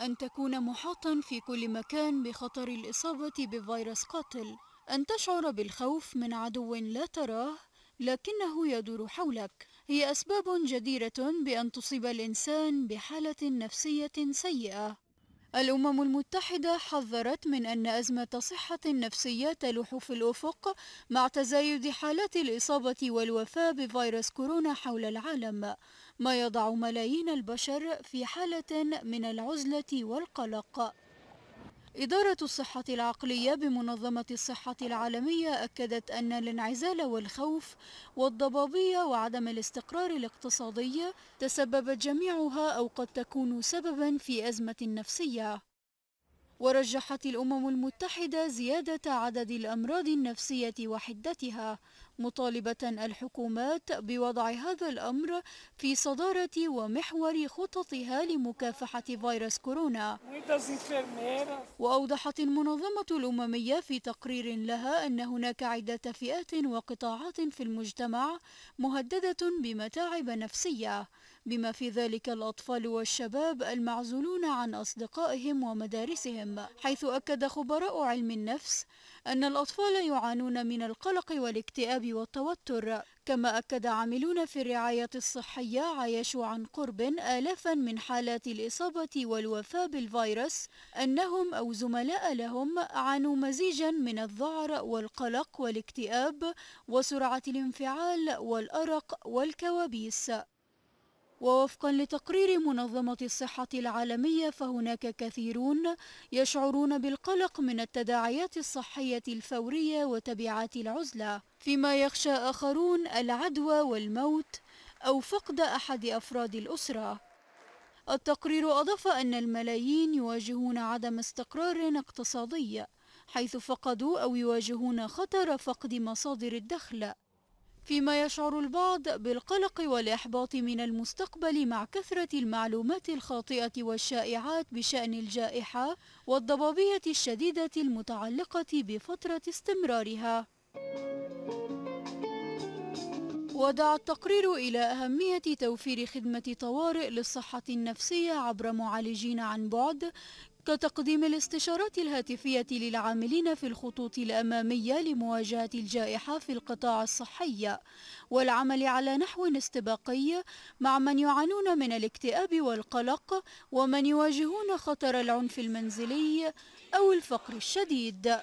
أن تكون محاطا في كل مكان بخطر الإصابة بفيروس قاتل أن تشعر بالخوف من عدو لا تراه لكنه يدور حولك هي أسباب جديرة بأن تصيب الإنسان بحالة نفسية سيئة الأمم المتحدة حذرت من أن أزمة صحة نفسية تلوح في الأفق مع تزايد حالات الإصابة والوفاة بفيروس كورونا حول العالم ما يضع ملايين البشر في حالة من العزلة والقلق إدارة الصحة العقلية بمنظمة الصحة العالمية أكدت أن الانعزال والخوف والضبابية وعدم الاستقرار الاقتصادي تسببت جميعها أو قد تكون سببا في أزمة نفسية ورجحت الأمم المتحدة زيادة عدد الأمراض النفسية وحدتها مطالبة الحكومات بوضع هذا الأمر في صدارة ومحور خططها لمكافحة فيروس كورونا وأوضحت المنظمة الأممية في تقرير لها أن هناك عدة فئات وقطاعات في المجتمع مهددة بمتاعب نفسية بما في ذلك الأطفال والشباب المعزولون عن أصدقائهم ومدارسهم حيث أكد خبراء علم النفس أن الأطفال يعانون من القلق والاكتئاب والتوتر كما أكد عاملون في الرعاية الصحية عايشوا عن قرب آلافا من حالات الإصابة والوفاة بالفيروس أنهم أو زملاء لهم عانوا مزيجا من الذعر والقلق والاكتئاب وسرعة الانفعال والأرق والكوابيس ووفقا لتقرير منظمة الصحة العالمية فهناك كثيرون يشعرون بالقلق من التداعيات الصحية الفورية وتبعات العزلة فيما يخشى آخرون العدوى والموت أو فقد أحد أفراد الأسرة التقرير أضاف أن الملايين يواجهون عدم استقرار اقتصادي حيث فقدوا أو يواجهون خطر فقد مصادر الدخل فيما يشعر البعض بالقلق والإحباط من المستقبل مع كثرة المعلومات الخاطئة والشائعات بشأن الجائحة والضبابية الشديدة المتعلقة بفترة استمرارها ودعا التقرير إلى أهمية توفير خدمة طوارئ للصحة النفسية عبر معالجين عن بعد كتقديم الاستشارات الهاتفية للعاملين في الخطوط الأمامية لمواجهة الجائحة في القطاع الصحي والعمل على نحو استباقي مع من يعانون من الاكتئاب والقلق ومن يواجهون خطر العنف المنزلي أو الفقر الشديد